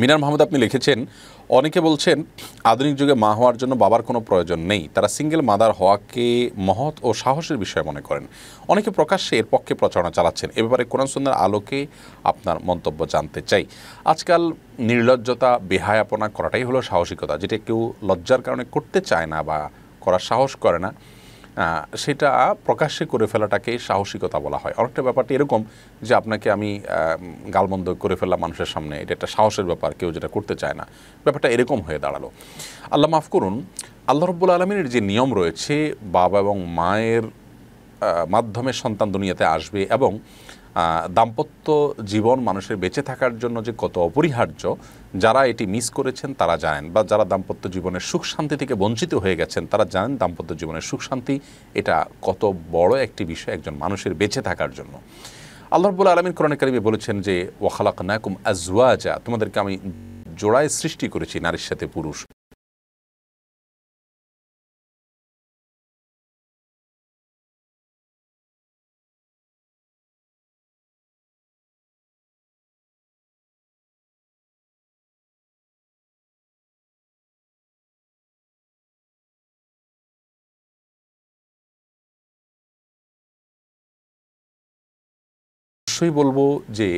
মিনার মাহমুদ আপনি লিখেছেন অনেকে বলছেন আধুনিক যুগে মা হওয়ার জন্য বাবার কোনো প্রয়োজন নেই তারা সিঙ্গেল মাদার হওয়াকে মহৎ ও সাহসের বিষয় মনে করেন অনেকে প্রকাশ্যে এর পক্ষে প্রচারণা চালাচ্ছেন এ ব্যাপারে কোরআন সুন্দর আলোকে আপনার মন্তব্য জানতে চাই আজকাল নির্লজ্জতা বেহায়াপনা করাটাই হলো সাহসিকতা যেটা কেউ লজ্জার কারণে করতে চায় না বা করার সাহস করে না সেটা প্রকাশ্যে করে ফেলাটাকে সাহসিকতা বলা হয় অনেকটা ব্যাপারটা এরকম যে আপনাকে আমি গালবন্দ করে ফেললাম মানুষের সামনে এটা একটা সাহসের ব্যাপার কেউ যেটা করতে চায় না ব্যাপারটা এরকম হয়ে দাঁড়ালো আল্লাহ মাফ করুন আল্লাহ রব্বুল আলমিনের যে নিয়ম রয়েছে বাবা এবং মায়ের মাধ্যমে সন্তান দুনিয়াতে আসবে এবং দাম্পত্য জীবন মানুষের বেঁচে থাকার জন্য যে কত অপরিহার্য যারা এটি মিস করেছেন তারা জানেন বা যারা দাম্পত্য জীবনের সুখ শান্তি থেকে বঞ্চিত হয়ে গেছেন তারা জানেন দাম্পত্য জীবনের সুখ শান্তি এটা কত বড় একটি বিষয় একজন মানুষের বেঁচে থাকার জন্য আল্লাহ রবুল্লা আলমিন কোরআন কারিমে বলেছেন যে ওয়াখালাক নাকুম আজওয়াজা তোমাদেরকে আমি জোড়ায় সৃষ্টি করেছি নারীর সাথে পুরুষ অবশ্যই বলবো যে